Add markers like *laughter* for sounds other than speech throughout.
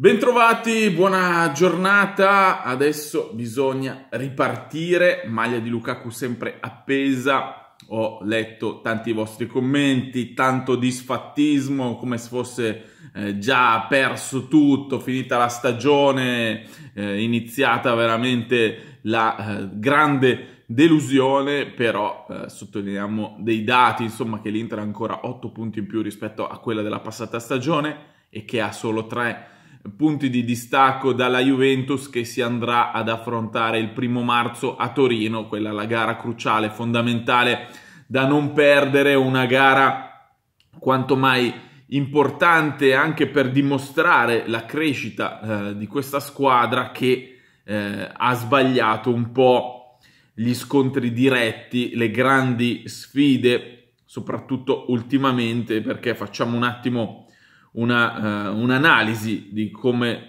Bentrovati, buona giornata. Adesso bisogna ripartire. Maglia di Lukaku sempre appesa. Ho letto tanti vostri commenti, tanto disfattismo, come se fosse eh, già perso tutto, finita la stagione, eh, iniziata veramente la eh, grande delusione, però eh, sottolineiamo dei dati, insomma, che l'Inter ha ancora 8 punti in più rispetto a quella della passata stagione e che ha solo 3 punti di distacco dalla Juventus che si andrà ad affrontare il primo marzo a Torino, quella la gara cruciale, fondamentale da non perdere, una gara quanto mai importante anche per dimostrare la crescita eh, di questa squadra che eh, ha sbagliato un po' gli scontri diretti, le grandi sfide, soprattutto ultimamente, perché facciamo un attimo una, uh, un'analisi di come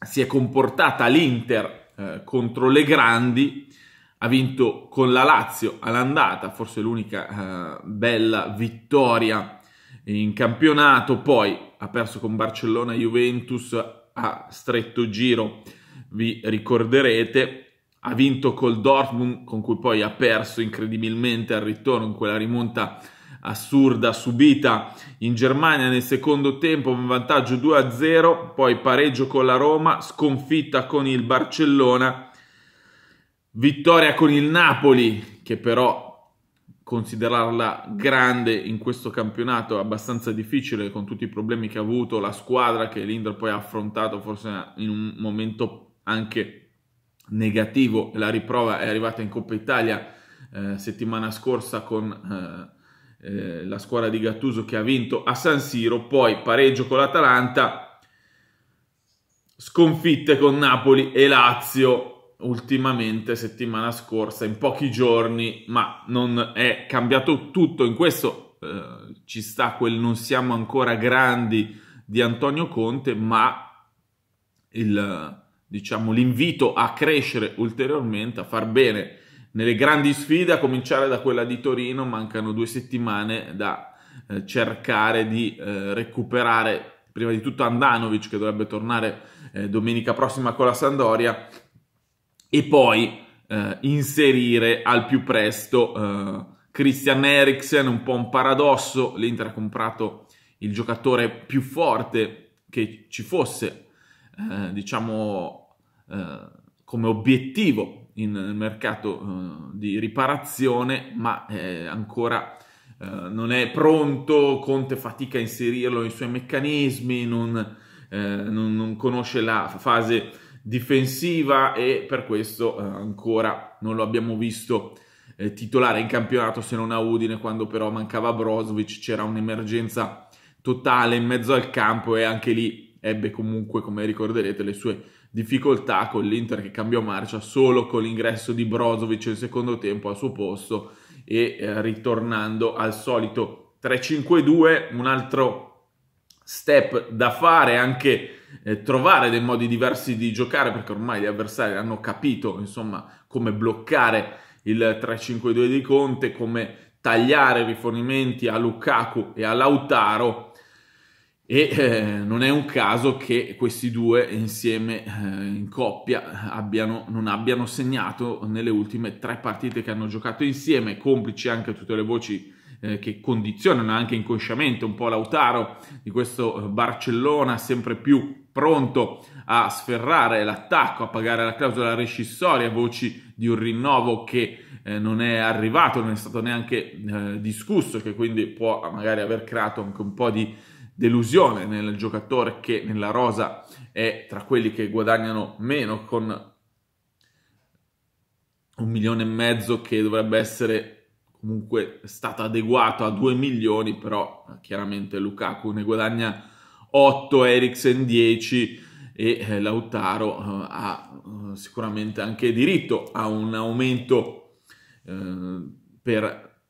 si è comportata l'Inter uh, contro le grandi. Ha vinto con la Lazio all'andata, forse l'unica uh, bella vittoria in campionato. Poi ha perso con Barcellona Juventus a stretto giro, vi ricorderete. Ha vinto col Dortmund, con cui poi ha perso incredibilmente al ritorno in quella rimonta assurda subita in Germania nel secondo tempo, un vantaggio 2-0, poi pareggio con la Roma, sconfitta con il Barcellona, vittoria con il Napoli, che però considerarla grande in questo campionato è abbastanza difficile con tutti i problemi che ha avuto la squadra che l'Inter poi ha affrontato forse in un momento anche negativo la riprova è arrivata in Coppa Italia eh, settimana scorsa con eh, eh, la squadra di Gattuso che ha vinto a San Siro, poi pareggio con l'Atalanta, sconfitte con Napoli e Lazio ultimamente settimana scorsa in pochi giorni, ma non è cambiato tutto in questo eh, ci sta quel non siamo ancora grandi di Antonio Conte, ma il diciamo l'invito a crescere ulteriormente, a far bene nelle grandi sfide, a cominciare da quella di Torino, mancano due settimane da eh, cercare di eh, recuperare prima di tutto Andanovic che dovrebbe tornare eh, domenica prossima con la Sandoria e poi inserire al più presto Christian Eriksen, un po' un paradosso, l'Inter ha comprato il giocatore più forte che ci fosse, diciamo come obiettivo in mercato eh, di riparazione, ma eh, ancora eh, non è pronto, Conte fatica a inserirlo nei suoi meccanismi, non, non, non conosce la fase difensiva e per questo ancora non lo abbiamo visto titolare in campionato se non a Udine quando però mancava Brozovic c'era un'emergenza totale in mezzo al campo e anche lì ebbe comunque come ricorderete le sue difficoltà con l'Inter che cambiò marcia solo con l'ingresso di Brozovic nel secondo tempo al suo posto e eh, ritornando al solito 3-5-2, un altro step da fare anche eh, trovare dei modi diversi di giocare perché ormai gli avversari hanno capito insomma come bloccare il 3-5-2 di Conte, come tagliare rifornimenti a Lukaku e a Lautaro e eh, non è un caso che questi due insieme eh, in coppia eh, abbiano, non abbiano segnato nelle ultime tre partite che hanno giocato insieme, complici anche tutte le voci eh, che condizionano anche inconsciamente un po' Lautaro di questo eh, Barcellona sempre più pronto a sferrare l'attacco, a pagare la clausola rescissoria, voci di un rinnovo che eh, non è arrivato, non è stato neanche discusso, che quindi può magari aver creato anche un po' di delusione nel giocatore che nella rosa è tra quelli che guadagnano meno con un milione e mezzo che dovrebbe essere comunque stato adeguato a 2 milioni, però eh, chiaramente Lukaku ne guadagna 8, Eriksen 10 e eh, Lautaro eh, ha sicuramente anche diritto a un aumento eh, per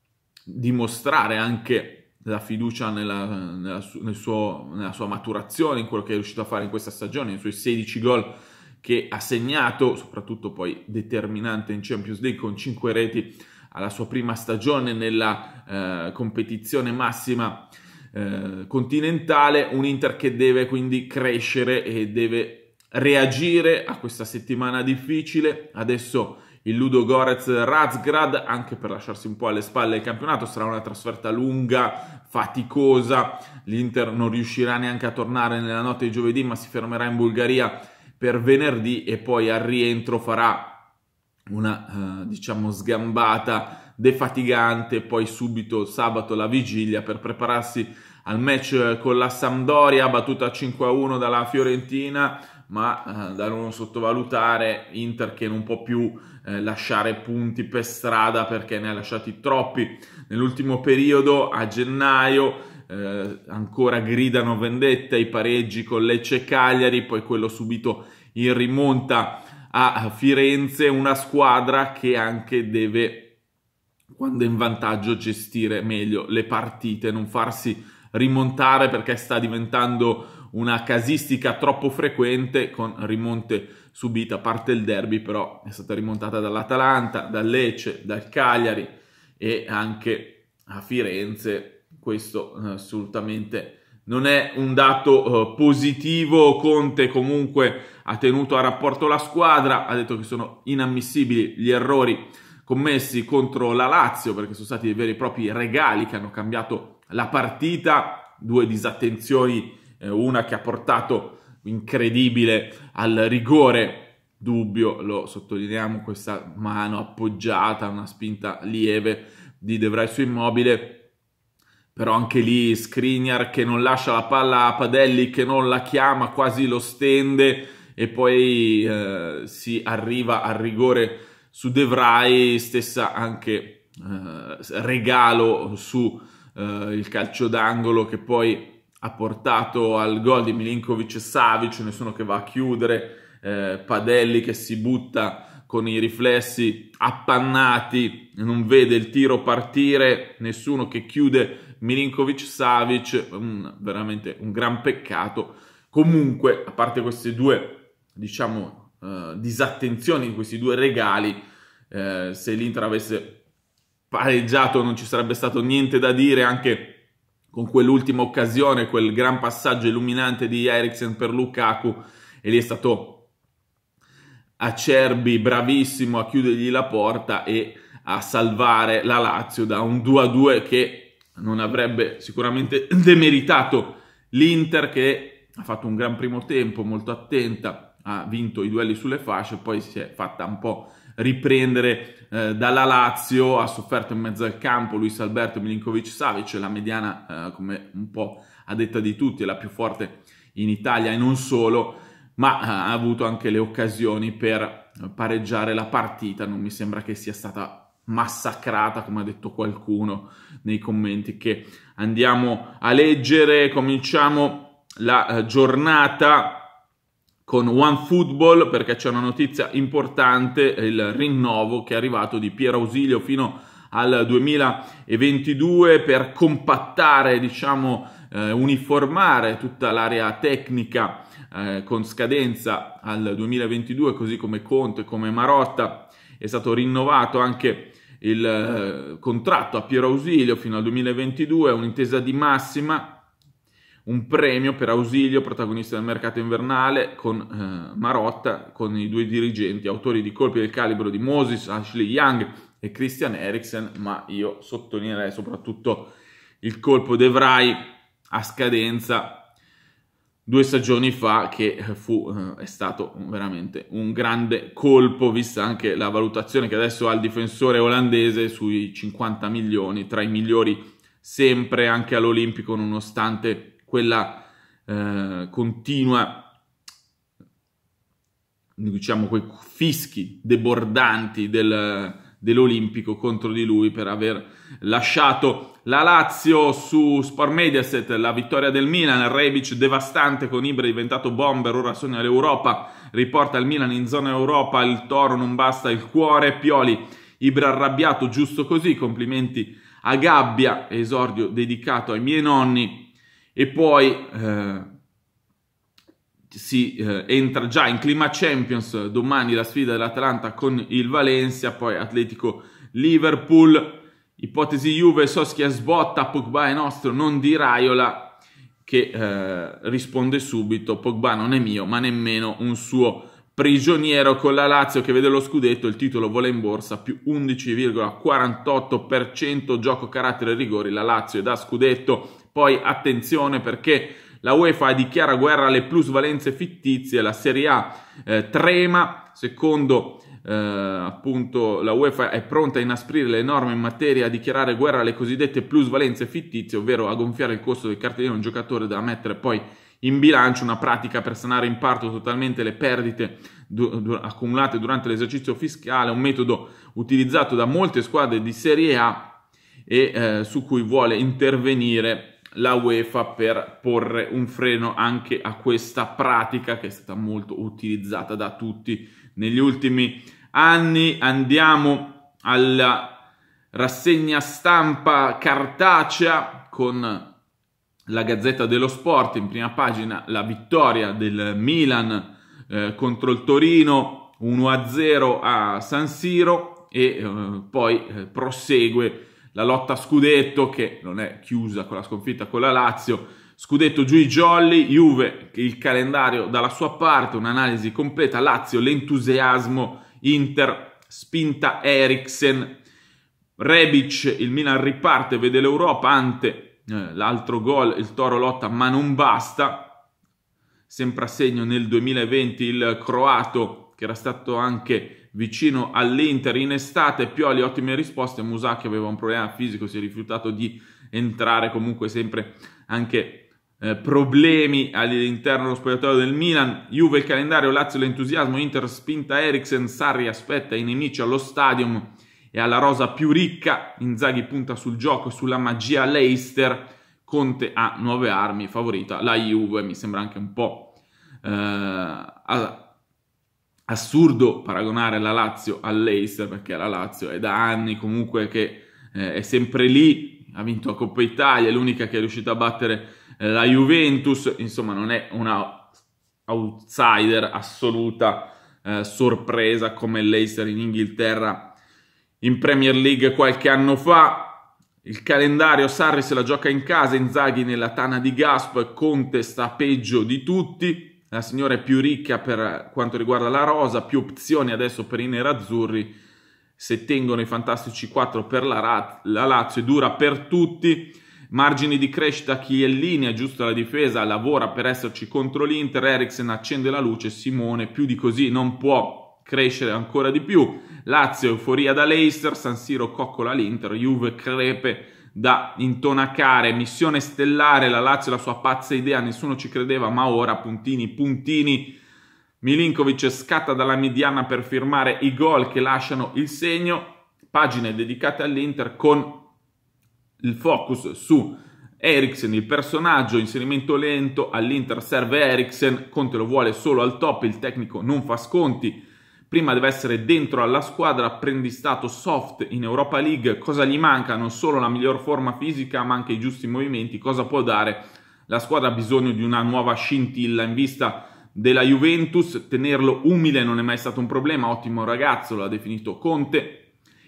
dimostrare anche la fiducia nella, nella, nel suo, nella, sua maturazione, in quello che è riuscito a fare in questa stagione, nei suoi 16 gol che ha segnato, soprattutto poi determinante in Champions League con 5 reti alla sua prima stagione nella eh, competizione massima eh, continentale, un Inter che deve quindi crescere e deve reagire a questa settimana difficile. Adesso il Ludo Gorez Razgrad, anche per lasciarsi un po' alle spalle il campionato, sarà una trasferta lunga, faticosa, l'Inter non riuscirà neanche a tornare nella notte di giovedì, ma si fermerà in Bulgaria per venerdì e poi al rientro farà una eh, diciamo sgambata defatigante, poi subito sabato la vigilia per prepararsi al match con la Sampdoria, battuta 5-1 dalla Fiorentina ma eh, da non sottovalutare Inter che non può più eh, lasciare punti per strada perché ne ha lasciati troppi nell'ultimo periodo a gennaio eh, ancora gridano vendette i pareggi con Lecce e Cagliari poi quello subito in rimonta a Firenze una squadra che anche deve quando è in vantaggio gestire meglio le partite non farsi rimontare perché sta diventando una casistica troppo frequente con rimonte subite, a parte il derby però è stata rimontata dall'Atalanta, dal Lecce, dal Cagliari e anche a Firenze, questo eh, assolutamente non è un dato eh, positivo, Conte comunque ha tenuto a rapporto la squadra, ha detto che sono inammissibili gli errori commessi contro la Lazio perché sono stati dei veri e propri regali che hanno cambiato la partita, due disattenzioni eh, una che ha portato incredibile al rigore dubbio, lo sottolineiamo, questa mano appoggiata, una spinta lieve di De Vrij su Immobile, però anche lì Skriniar che non lascia la palla a Padelli, che non la chiama, quasi lo stende e poi eh, si arriva al rigore su De Vrij, stessa anche eh, regalo su eh, il calcio d'angolo che poi ha portato al gol di Milinkovic e Savic, nessuno che va a chiudere, eh, Padelli che si butta con i riflessi appannati, non vede il tiro partire, nessuno che chiude Milinkovic Savic, un, veramente un gran peccato. Comunque, a parte queste due, diciamo, eh, disattenzioni, questi due regali, eh, se l'Inter avesse pareggiato non ci sarebbe stato niente da dire, anche con quell'ultima occasione, quel gran passaggio illuminante di Eriksen per Lukaku e lì è stato acerbi, bravissimo a chiudergli la porta e a salvare la Lazio da un 2-2 che non avrebbe sicuramente *laughs* demeritato l'Inter che ha fatto un gran primo tempo, molto attenta, ha vinto i duelli sulle fasce, poi si è fatta un po' riprendere eh, dalla Lazio, ha sofferto in mezzo al campo Luis Alberto Milinkovic Savic, cioè la mediana eh, come un po' a detta di tutti è la più forte in Italia e non solo, ma eh, ha avuto anche le occasioni per pareggiare la partita, non mi sembra che sia stata massacrata, come ha detto qualcuno nei commenti che andiamo a leggere. Cominciamo la eh, giornata con OneFootball perché c'è una notizia importante, il rinnovo che è arrivato di Piero Ausilio fino al 2022 per compattare, diciamo, eh, uniformare tutta l'area tecnica eh, con scadenza al 2022, così come Conte, come Marotta, è stato rinnovato anche il eh, contratto a Piero Ausilio fino al 2022, un'intesa di massima un premio per ausilio protagonista del mercato invernale con eh, Marotta, con i due dirigenti, autori di colpi del calibro di Moses, Ashley Young e Christian Eriksen, ma io sottolineerei soprattutto il colpo De Vrij a scadenza due stagioni fa che eh, fu, eh, è stato veramente un grande colpo vista anche la valutazione che adesso ha il difensore olandese sui 50 milioni tra i migliori sempre anche all'Olimpico nonostante quella eh, continua diciamo quei fischi debordanti del, dell'Olimpico contro di lui per aver lasciato la Lazio su Sport Mediaset, la vittoria del Milan, Rebic devastante con Ibra diventato bomber, ora sogna l'Europa, riporta il Milan in zona Europa, il toro non basta, il cuore, Pioli, Ibra arrabbiato, giusto così, complimenti a Gabbia, esordio dedicato ai miei nonni, e poi eh, si eh, entra già in clima Champions domani la sfida dell'Atalanta con il Valencia, poi Atletico Liverpool, ipotesi Juve, Soschia sbotta, Pogba è nostro, non di Raiola che eh, risponde subito Pogba non è mio ma nemmeno un suo prigioniero con la Lazio che vede lo scudetto, il titolo vola in borsa più 11,48%, gioco carattere rigori, la Lazio è da scudetto poi attenzione perché la UEFA dichiara guerra alle plusvalenze fittizie, la Serie A eh, trema, secondo eh, appunto la UEFA è pronta a inasprire le norme in materia, a dichiarare guerra alle cosiddette plusvalenze fittizie, ovvero a gonfiare il costo del cartellino a un giocatore da mettere poi in bilancio, una pratica per sanare in parto totalmente le perdite du- du- accumulate durante l'esercizio fiscale, un metodo utilizzato da molte squadre di Serie A e eh, su cui vuole intervenire la UEFA per porre un freno anche a questa pratica che è stata molto utilizzata da tutti negli ultimi anni. Andiamo alla rassegna stampa cartacea con la Gazzetta dello Sport in prima pagina la vittoria del Milan eh, contro il Torino 1-0 a San Siro e eh, poi eh, prosegue la lotta a scudetto che non è chiusa con la sconfitta con la Lazio. Scudetto giù i jolly, Juve il calendario dalla sua parte, un'analisi completa, Lazio l'entusiasmo, Inter spinta Eriksen, Rebic, il Milan riparte, vede l'Europa, Ante eh, l'altro gol, il Toro lotta ma non basta, sempre a segno nel 2020 il croato che era stato anche vicino all'Inter in estate, Pioli ottime risposte, Musacchi aveva un problema fisico, si è rifiutato di entrare comunque sempre anche eh, problemi all'interno dello spogliatoio del Milan, Juve il calendario, Lazio l'entusiasmo, Inter spinta Eriksen, Sarri aspetta i nemici allo stadium e alla rosa più ricca, Inzaghi punta sul gioco, e sulla magia Leicester, Conte ha nuove armi, favorita la Juve, mi sembra anche un po' eh, assurdo paragonare la Lazio all'Acer perché la Lazio è da anni comunque che eh, è sempre lì, ha vinto la Coppa Italia, è l'unica che è riuscita a battere eh, la Juventus, insomma non è una outsider assoluta eh, sorpresa come l'Acer in Inghilterra in Premier League qualche anno fa. Il calendario Sarri se la gioca in casa, Inzaghi nella tana di Gasp, Conte sta peggio di tutti la signora è più ricca per quanto riguarda la rosa, più opzioni adesso per i nerazzurri, se tengono i fantastici 4 per la, Rat- la Lazio, è dura per tutti, margini di crescita, Chiellini aggiusta la difesa, lavora per esserci contro l'Inter, Eriksen accende la luce, Simone più di così non può crescere ancora di più, Lazio euforia da Leicester, San Siro coccola l'Inter, Juve crepe da intonacare, missione stellare, la Lazio la sua pazza idea, nessuno ci credeva, ma ora puntini, puntini, Milinkovic scatta dalla mediana per firmare i gol che lasciano il segno, pagine dedicate all'Inter con il focus su Eriksen, il personaggio, inserimento lento, all'Inter serve Eriksen, Conte lo vuole solo al top, il tecnico non fa sconti, prima deve essere dentro alla squadra, apprendistato soft in Europa League, cosa gli manca, non solo la miglior forma fisica ma anche i giusti movimenti, cosa può dare, la squadra ha bisogno di una nuova scintilla in vista della Juventus, tenerlo umile non è mai stato un problema, ottimo ragazzo, lo ha definito Conte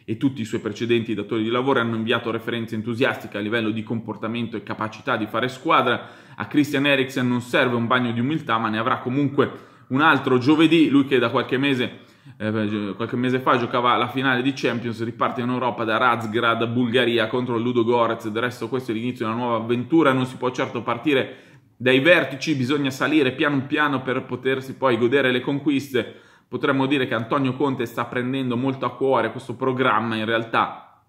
e tutti i suoi precedenti datori di lavoro hanno inviato referenze entusiastiche a livello di comportamento e capacità di fare squadra, a Christian Eriksen non serve un bagno di umiltà ma ne avrà comunque un altro giovedì, lui che da qualche mese eh, qualche mese fa giocava la finale di Champions, riparte in Europa da Razgrad, Bulgaria contro Ludo Goretz, del resto questo è l'inizio di una nuova avventura, non si può certo partire dai vertici, bisogna salire piano piano per potersi poi godere le conquiste. Potremmo dire che Antonio Conte sta prendendo molto a cuore questo programma, in realtà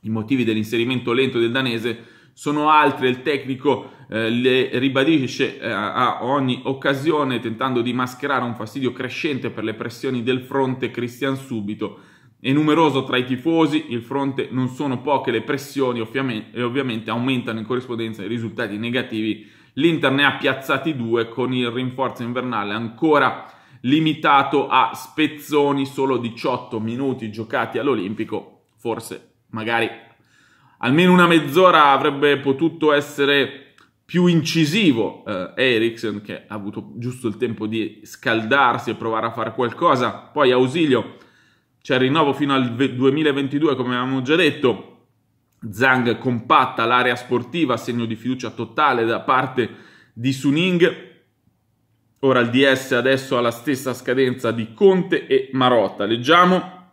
i motivi dell'inserimento lento del danese sono altre, il tecnico eh, le ribadisce eh, a ogni occasione tentando di mascherare un fastidio crescente per le pressioni del fronte Cristian Subito. È numeroso tra i tifosi, il fronte non sono poche le pressioni ovviamente, e ovviamente aumentano in corrispondenza i risultati negativi. L'Inter ne ha piazzati due con il rinforzo invernale ancora limitato a spezzoni, solo 18 minuti giocati all'Olimpico, forse magari almeno una mezz'ora avrebbe potuto essere più incisivo eh, Eriksen che ha avuto giusto il tempo di scaldarsi e provare a fare qualcosa. Poi Ausilio c'è il rinnovo fino al 2022 come avevamo già detto. Zhang compatta l'area sportiva, segno di fiducia totale da parte di Suning. Ora il DS adesso ha la stessa scadenza di Conte e Marotta. Leggiamo,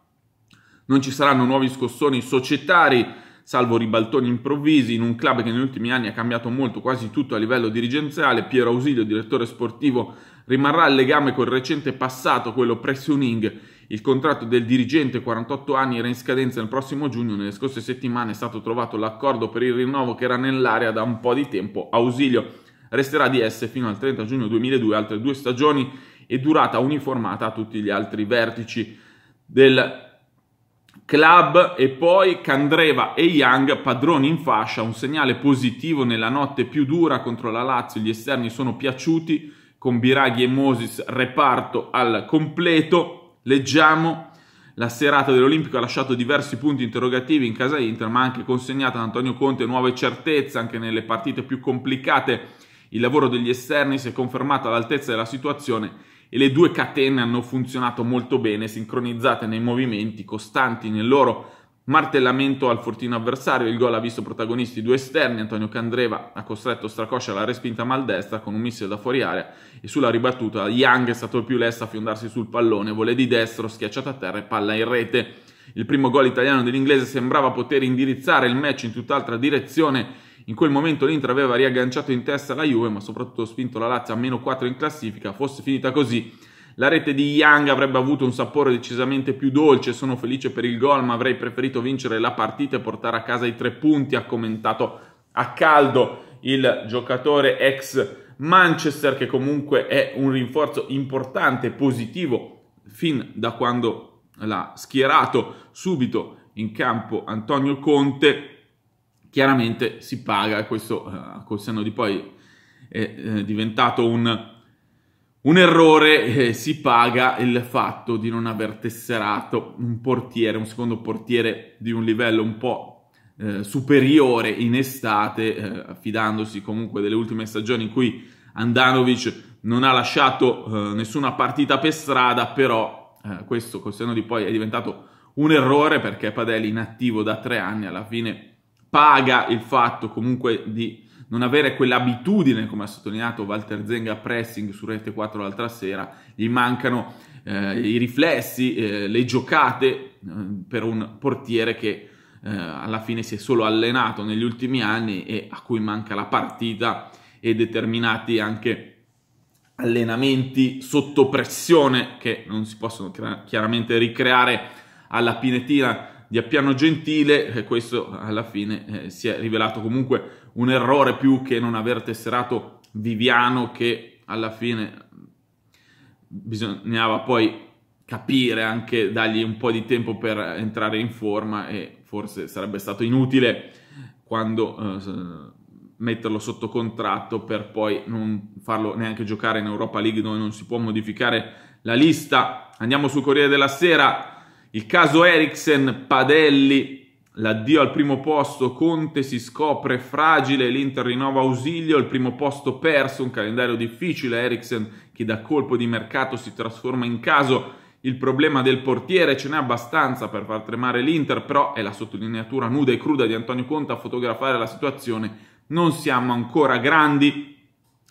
non ci saranno nuovi scossoni societari salvo ribaltoni improvvisi, in un club che negli ultimi anni ha cambiato molto, quasi tutto a livello dirigenziale, Piero Ausilio, direttore sportivo, rimarrà il legame col recente passato, quello pressuning. Il contratto del dirigente, 48 anni, era in scadenza nel prossimo giugno, nelle scorse settimane è stato trovato l'accordo per il rinnovo che era nell'area da un po' di tempo. Ausilio resterà di esse fino al 30 giugno 2002, altre due stagioni e durata uniformata a tutti gli altri vertici del Club e poi Candreva e Young padroni in fascia, un segnale positivo nella notte più dura contro la Lazio, gli esterni sono piaciuti con Biraghi e Moses reparto al completo. Leggiamo la serata dell'Olimpico ha lasciato diversi punti interrogativi in casa Inter, ma ha anche consegnato ad Antonio Conte nuove certezze anche nelle partite più complicate. Il lavoro degli esterni si è confermato all'altezza della situazione e le due catene hanno funzionato molto bene, sincronizzate nei movimenti, costanti nel loro martellamento al fortino avversario. Il gol ha visto protagonisti due esterni, Antonio Candreva ha costretto Stracoscia alla respinta maldestra con un missile da fuori area e sulla ribattuta Young è stato il più lesto a fiondarsi sul pallone, vole di destro, schiacciata a terra e palla in rete. Il primo gol italiano dell'inglese sembrava poter indirizzare il match in tutt'altra direzione in quel momento l'Inter aveva riagganciato in testa la Juve, ma soprattutto spinto la Lazio a meno 4 in classifica. Fosse finita così, la rete di Young avrebbe avuto un sapore decisamente più dolce. Sono felice per il gol, ma avrei preferito vincere la partita e portare a casa i tre punti, ha commentato a caldo il giocatore ex Manchester, che comunque è un rinforzo importante, positivo, fin da quando l'ha schierato subito in campo Antonio Conte chiaramente si paga, questo a eh, col senno di poi è eh, diventato un, un errore, eh, si paga il fatto di non aver tesserato un portiere, un secondo portiere di un livello un po' eh, superiore in estate, eh, affidandosi comunque delle ultime stagioni in cui Andanovic non ha lasciato eh, nessuna partita per strada, però questo col senno di poi è diventato un errore perché Padelli inattivo da tre anni alla fine paga il fatto comunque di non avere quell'abitudine, come ha sottolineato Walter Zenga pressing su Rete 4 l'altra sera, gli mancano eh, i riflessi, eh, le giocate eh, per un portiere che eh, alla fine si è solo allenato negli ultimi anni e a cui manca la partita e determinati anche allenamenti sotto pressione che non si possono chiaramente ricreare alla pinetina di Appiano Gentile, e questo alla fine eh, si è rivelato comunque un errore più che non aver tesserato Viviano, che alla fine mm, bisognava poi capire, anche dargli un po' di tempo per entrare in forma e forse sarebbe stato inutile quando... Eh, metterlo sotto contratto per poi non farlo neanche giocare in Europa League dove non si può modificare la lista. Andiamo sul Corriere della Sera, il caso Eriksen, Padelli, l'addio al primo posto, Conte si scopre fragile, l'Inter rinnova ausilio, il primo posto perso, un calendario difficile, Eriksen che da colpo di mercato si trasforma in caso, il problema del portiere ce n'è abbastanza per far tremare l'Inter, però è la sottolineatura nuda e cruda di Antonio Conte a fotografare la situazione, non siamo ancora grandi,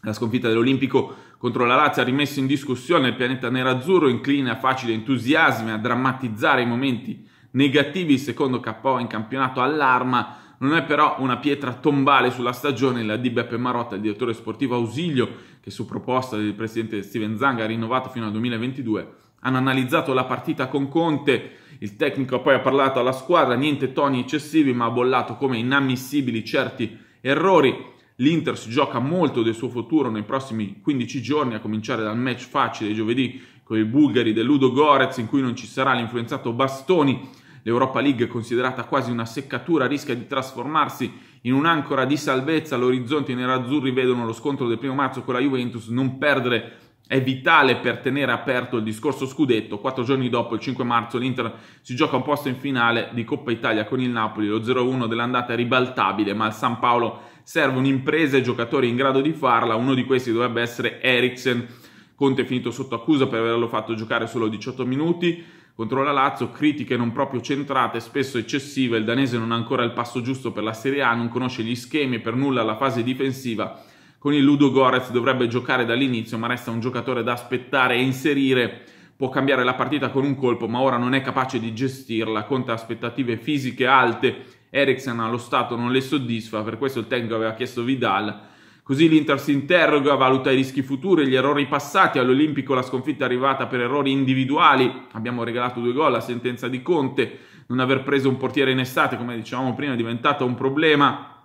la sconfitta dell'Olimpico contro la Lazio ha rimesso in discussione il pianeta nerazzurro, incline a facile entusiasmo e a drammatizzare i momenti negativi, secondo KO in campionato all'arma, non è però una pietra tombale sulla stagione la di Beppe Marotta, il direttore sportivo Ausilio, che su proposta del presidente Steven Zanga, rinnovato fino al 2022, hanno analizzato la partita con Conte, il tecnico poi ha parlato alla squadra, niente toni eccessivi, ma ha bollato come inammissibili certi errori. L'Inter si gioca molto del suo futuro nei prossimi 15 giorni, a cominciare dal match facile giovedì con i bulgari del Ludo Gorez, in cui non ci sarà l'influenzato Bastoni. L'Europa League, considerata quasi una seccatura, rischia di trasformarsi in un'ancora di salvezza. L'orizzonte i nerazzurri vedono lo scontro del primo marzo con la Juventus. Non perdere è vitale per tenere aperto il discorso scudetto. Quattro giorni dopo, il 5 marzo, l'Inter si gioca un posto in finale di Coppa Italia con il Napoli. Lo 0-1 dell'andata è ribaltabile, ma il San Paolo servono imprese e giocatori in grado di farla, uno di questi dovrebbe essere Eriksen, Conte è finito sotto accusa per averlo fatto giocare solo 18 minuti, contro la Lazio, critiche non proprio centrate, spesso eccessive, il danese non ha ancora il passo giusto per la Serie A, non conosce gli schemi e per nulla la fase difensiva, con il Ludo Gorez dovrebbe giocare dall'inizio, ma resta un giocatore da aspettare e inserire, può cambiare la partita con un colpo, ma ora non è capace di gestirla, conta aspettative fisiche alte Eriksen allo Stato non le soddisfa, per questo il tecnico aveva chiesto Vidal. Così l'Inter si interroga, valuta i rischi futuri, gli errori passati, all'Olimpico la sconfitta è arrivata per errori individuali, abbiamo regalato due gol, la sentenza di Conte, non aver preso un portiere in estate, come dicevamo prima, è diventato un problema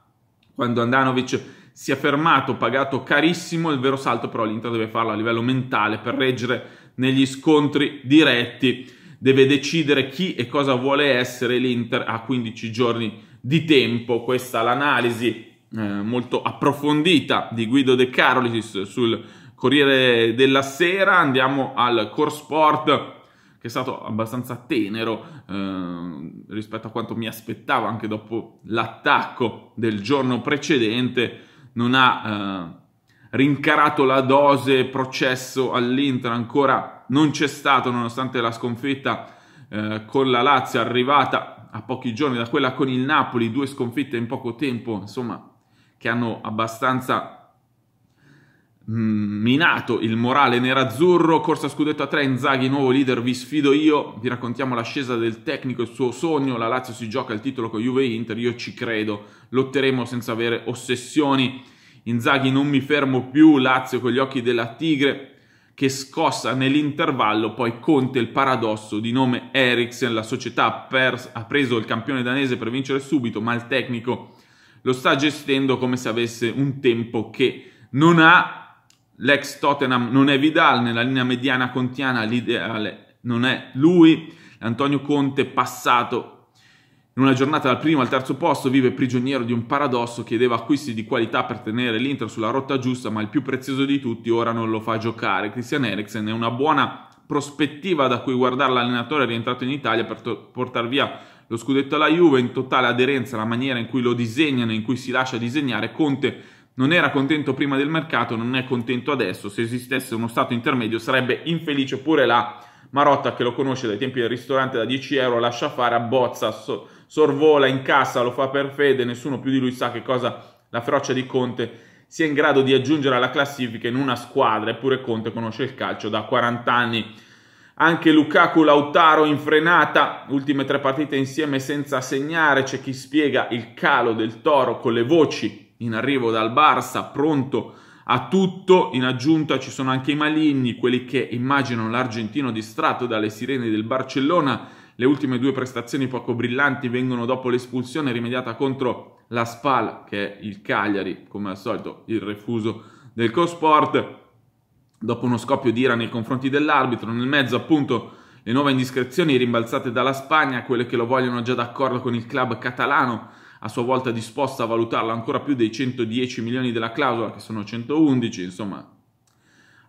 quando Andanovic si è fermato, pagato carissimo, il vero salto però l'Inter deve farlo a livello mentale per reggere negli scontri diretti deve decidere chi e cosa vuole essere l'Inter a 15 giorni di tempo. Questa è l'analisi eh, molto approfondita di Guido De Carolis sul Corriere della Sera. Andiamo al Core Sport che è stato abbastanza tenero eh, rispetto a quanto mi aspettavo anche dopo l'attacco del giorno precedente. Non ha eh, rincarato la dose processo all'Inter ancora non c'è stato nonostante la sconfitta eh, con la Lazio arrivata a pochi giorni da quella con il Napoli, due sconfitte in poco tempo, insomma, che hanno abbastanza mm, minato il morale nerazzurro, corsa scudetto a 3, Inzaghi nuovo leader, vi sfido io, vi raccontiamo l'ascesa del tecnico, il suo sogno, la Lazio si gioca il titolo con Juve Inter, io ci credo, lotteremo senza avere ossessioni, Inzaghi non mi fermo più, Lazio con gli occhi della tigre, che scossa nell'intervallo poi Conte il paradosso di nome Eriksen, la società pers- ha preso il campione danese per vincere subito, ma il tecnico lo sta gestendo come se avesse un tempo che non ha. L'ex Tottenham non è Vidal, nella linea mediana contiana l'ideale non è lui. Antonio Conte passato in una giornata dal primo al terzo posto vive prigioniero di un paradosso, chiedeva acquisti di qualità per tenere l'Inter sulla rotta giusta, ma il più prezioso di tutti ora non lo fa giocare. Christian Eriksen è una buona prospettiva da cui guardare l'allenatore rientrato in Italia per to- portare via lo scudetto alla Juve, in totale aderenza alla maniera in cui lo disegnano, in cui si lascia disegnare. Conte non era contento prima del mercato, non è contento adesso. Se esistesse uno stato intermedio sarebbe infelice pure là. Marotta che lo conosce dai tempi del ristorante da 10 euro, lascia fare, abbozza, so, sorvola, incassa, lo fa per fede, nessuno più di lui sa che cosa la ferocia di Conte sia in grado di aggiungere alla classifica in una squadra, eppure Conte conosce il calcio da 40 anni. Anche Lukaku Lautaro in frenata, ultime tre partite insieme senza segnare, c'è chi spiega il calo del Toro con le voci in arrivo dal Barça, pronto a tutto, in aggiunta, ci sono anche i maligni, quelli che immaginano l'argentino distratto dalle sirene del Barcellona. Le ultime due prestazioni poco brillanti vengono dopo l'espulsione rimediata contro la Spal, che è il Cagliari, come al solito il refuso del Cosport. Dopo uno scoppio di ira nei confronti dell'arbitro, nel mezzo appunto le nuove indiscrezioni rimbalzate dalla Spagna, quelle che lo vogliono già d'accordo con il club catalano a sua volta disposta a valutarla ancora più dei 110 milioni della clausola, che sono 111, insomma,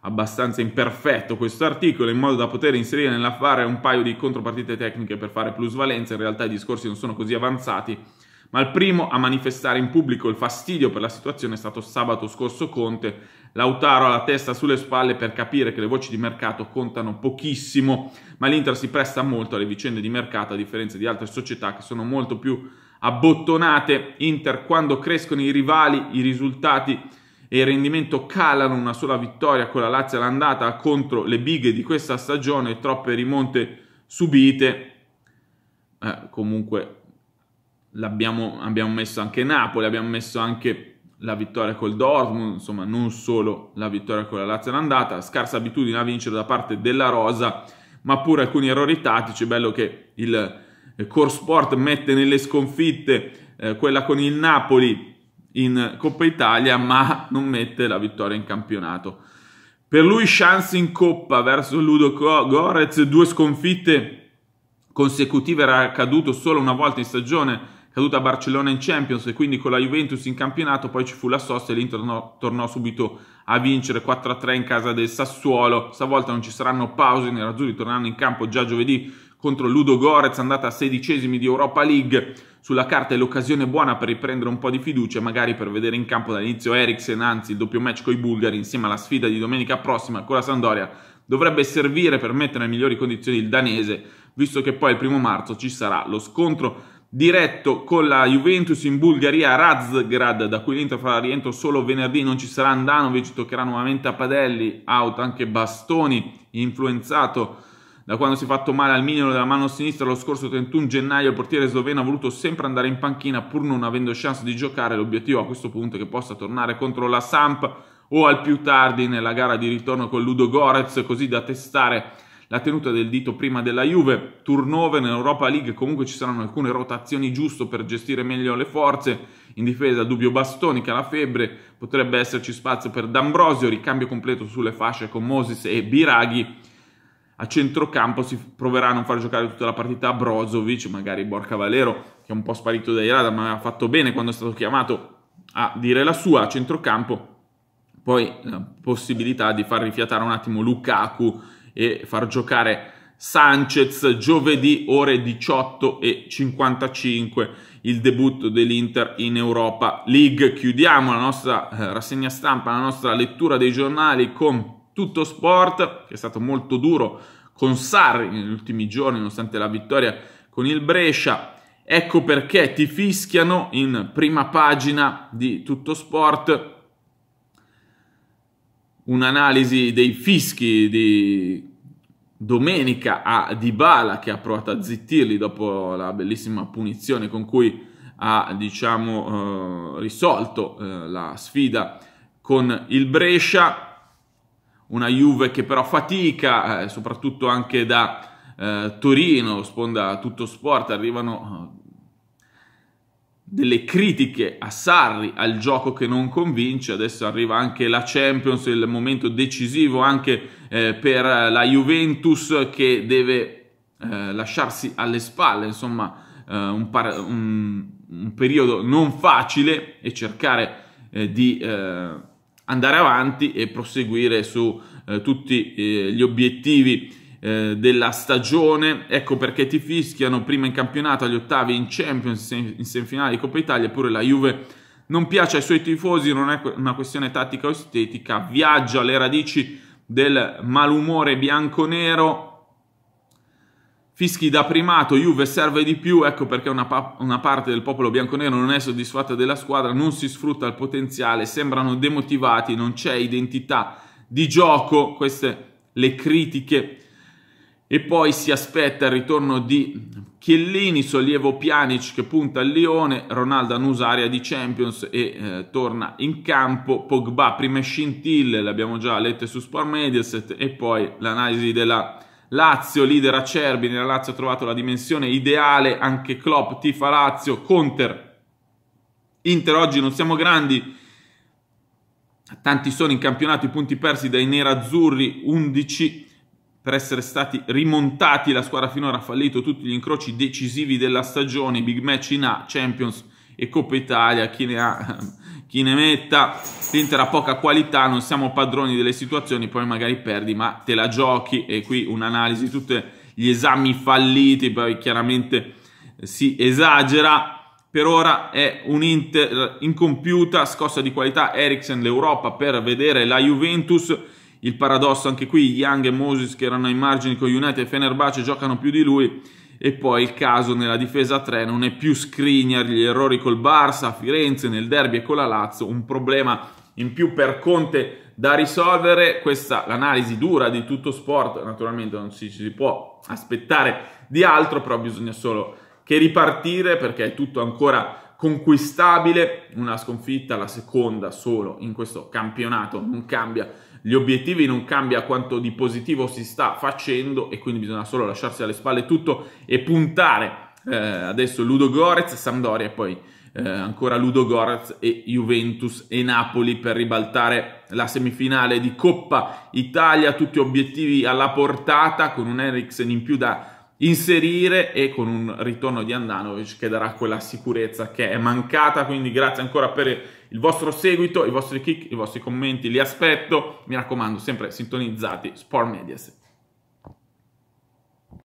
abbastanza imperfetto questo articolo, in modo da poter inserire nell'affare un paio di contropartite tecniche per fare plusvalenza, in realtà i discorsi non sono così avanzati, ma il primo a manifestare in pubblico il fastidio per la situazione è stato sabato scorso Conte, Lautaro ha la testa sulle spalle per capire che le voci di mercato contano pochissimo, ma l'Inter si presta molto alle vicende di mercato a differenza di altre società che sono molto più abbottonate Inter, quando crescono i rivali, i risultati e il rendimento calano. Una sola vittoria con la Lazio all'andata contro le bighe di questa stagione, troppe rimonte subite. Eh, comunque l'abbiamo abbiamo messo anche Napoli, abbiamo messo anche la vittoria col Dortmund, insomma non solo la vittoria con la Lazio all'andata, scarsa abitudine a vincere da parte della Rosa, ma pure alcuni errori tattici, bello che il eh, Core Sport mette nelle sconfitte eh, quella con il Napoli in eh, Coppa Italia, ma non mette la vittoria in campionato. Per lui chance in Coppa verso Ludo Gorez, due sconfitte consecutive, era caduto solo una volta in stagione, caduta a Barcellona in Champions e quindi con la Juventus in campionato, poi ci fu la sosta e l'Inter tornò, tornò subito a vincere 4-3 in casa del Sassuolo. Stavolta non ci saranno pause, i nerazzurri torneranno in campo già giovedì contro Ludo Gorez, andata a sedicesimi di Europa League. Sulla carta è l'occasione buona per riprendere un po' di fiducia, magari per vedere in campo dall'inizio Eriksen, anzi il doppio match con i bulgari insieme alla sfida di domenica prossima con la Sandoria dovrebbe servire per mettere in migliori condizioni il danese, visto che poi il primo marzo ci sarà lo scontro diretto con la Juventus in Bulgaria a Razgrad, da cui l'Inter farà rientro solo venerdì, non ci sarà Andanovic, toccherà nuovamente a Padelli, out anche Bastoni, influenzato da quando si è fatto male al minimo della mano sinistra lo scorso 31 gennaio, il portiere sloveno ha voluto sempre andare in panchina pur non avendo chance di giocare. L'obiettivo a questo punto è che possa tornare contro la Samp o al più tardi nella gara di ritorno con Ludo Gorez, così da testare la tenuta del dito prima della Juve. Turnover in Europa League, comunque ci saranno alcune rotazioni giusto per gestire meglio le forze. In difesa Dubbio Bastoni che ha la febbre, potrebbe esserci spazio per D'Ambrosio, ricambio completo sulle fasce con Moses e Biraghi a centrocampo si proverà a non far giocare tutta la partita a Brozovic, magari Borca Valero, che è un po' sparito dai radar, ma ha fatto bene quando è stato chiamato a dire la sua a centrocampo. Poi la eh, possibilità di far rifiatare un attimo Lukaku e far giocare Sanchez giovedì ore 18.55, il debutto dell'Inter in Europa League. Chiudiamo la nostra eh, rassegna stampa, la nostra lettura dei giornali con tutto Sport, che è stato molto duro con Sarri negli ultimi giorni, nonostante la vittoria con il Brescia. Ecco perché ti fischiano in prima pagina di Tutto Sport un'analisi dei fischi di domenica a Dybala che ha provato a zittirli dopo la bellissima punizione con cui ha diciamo, eh, risolto eh, la sfida con il Brescia una Juve che però fatica, eh, soprattutto anche da eh, Torino, sponda tutto sport, arrivano eh, delle critiche a Sarri, al gioco che non convince, adesso arriva anche la Champions, il momento decisivo anche eh, per la Juventus che deve eh, lasciarsi alle spalle, insomma, eh, un, par- un, un, periodo non facile e cercare di andare avanti e proseguire su eh, tutti eh, gli obiettivi eh, della stagione, ecco perché ti fischiano prima in campionato, agli ottavi in Champions, in semifinale di Coppa Italia, eppure la Juve non piace ai suoi tifosi, non è una questione tattica o estetica, viaggia alle radici del malumore bianco-nero, Fischi da primato, Juve serve di più, ecco perché una, pa- una, parte del popolo bianconero non è soddisfatta della squadra, non si sfrutta il potenziale, sembrano demotivati, non c'è identità di gioco, queste le critiche. E poi si aspetta il ritorno di Chiellini, sollievo Pjanic che punta al Lione, Ronaldo annusa area di Champions e eh, torna in campo, Pogba prime scintille, l'abbiamo già lette su Sport Mediaset, e poi l'analisi della Lazio, leader Acerbi, nella Lazio ha trovato la dimensione ideale, anche Klopp tifa Lazio, Conter, Inter oggi non siamo grandi, tanti sono in campionato i punti persi dai nerazzurri, 11 per essere stati rimontati, la squadra finora ha fallito tutti gli incroci decisivi della stagione, big match in A, Champions e Coppa Italia, chi ne ha chi ne metta, l'Inter ha poca qualità, non siamo padroni delle situazioni, poi magari perdi, ma te la giochi e qui un'analisi tutti gli esami falliti, poi chiaramente eh, si esagera. Per ora è un Inter incompiuta, scossa di qualità, Eriksen l'Europa per vedere la Juventus. Il paradosso anche qui, Young e Moses che erano ai margini con United e Fenerbahce giocano più di lui e poi il caso nella difesa 3 non è più Skriniar, gli errori col Barça, Firenze, nel derby e con la Lazio, un problema in più per Conte da risolvere, questa l'analisi dura di tutto sport, naturalmente non ci si può aspettare di altro, però bisogna solo che ripartire perché è tutto ancora conquistabile, una sconfitta, la seconda solo in questo campionato, non cambia gli obiettivi non cambia quanto di positivo si sta facendo e quindi bisogna solo lasciarsi alle spalle tutto e puntare eh, adesso Ludo Gorez, Sampdoria e poi eh, ancora Ludo Gorez e Juventus e Napoli per ribaltare la semifinale di Coppa Italia, tutti obiettivi alla portata con un Eriksen in più da inserire e con un ritorno di Andanovic che darà quella sicurezza che è mancata. Quindi grazie ancora per Il il vostro seguito, i vostri kick, i vostri commenti, li aspetto. Mi raccomando, sempre sintonizzati Sport Mediaset.